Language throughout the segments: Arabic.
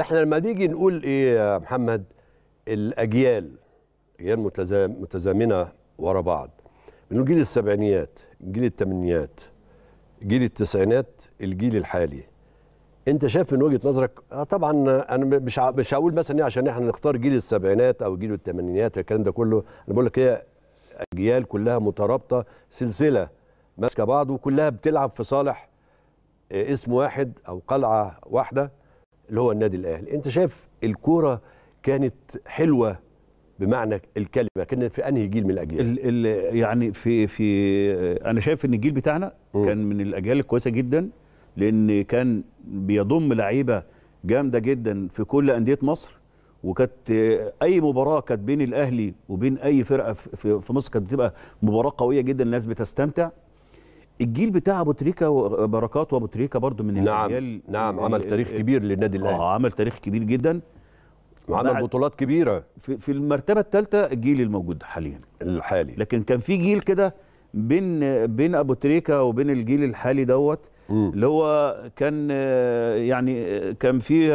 احنا لما نيجي نقول ايه يا محمد الاجيال اجيال متزامنه ورا بعض من جيل السبعينيات جيل الثمانينات جيل التسعينات الجيل الحالي انت شايف من وجهه نظرك آه طبعا انا مش مش هقول مثلا ايه عشان احنا نختار جيل السبعينات او جيل الثمانينات الكلام ده كله انا بقول لك هي اجيال كلها مترابطه سلسله ماسكه بعض وكلها بتلعب في صالح آه اسم واحد او قلعه واحده اللي هو النادي الاهلي انت شايف الكوره كانت حلوه بمعنى الكلمه كان في انهي جيل من الاجيال ال ال يعني في في انا شايف ان الجيل بتاعنا م. كان من الاجيال الكويسه جدا لان كان بيضم لعيبه جامده جدا في كل انديه مصر وكانت اي مباراه كانت بين الاهلي وبين اي فرقه في مصر كانت بتبقى مباراه قويه جدا الناس بتستمتع الجيل بتاع ابو تريكه وبركات وابو تريكه برضو من نعم الاجيال نعم عمل تاريخ كبير للنادي الاهلي اه عمل تاريخ كبير جدا وعمل بطولات كبيره في, في المرتبه الثالثه الجيل الموجود حاليا الحالي لكن كان في جيل كده بين بين ابو تريكه وبين الجيل الحالي دوت اللي هو كان آه، يعني آه، كان فيه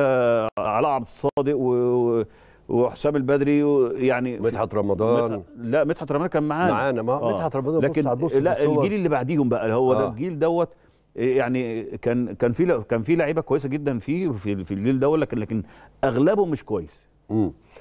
علاء عبد الصادق و وحسام البدري يعني مدحت رمضان لا مدحت رمضان كان معانا معانا ما آه. مدحت رمضان لكن بص على بص لا الجيل اللي بعديهم بقى هو آه. الجيل دوت إيه يعني كان كان في كان في لعيبه كويسه جدا فيه في في الجيل دوت لكن لكن اغلبهم مش كويس امم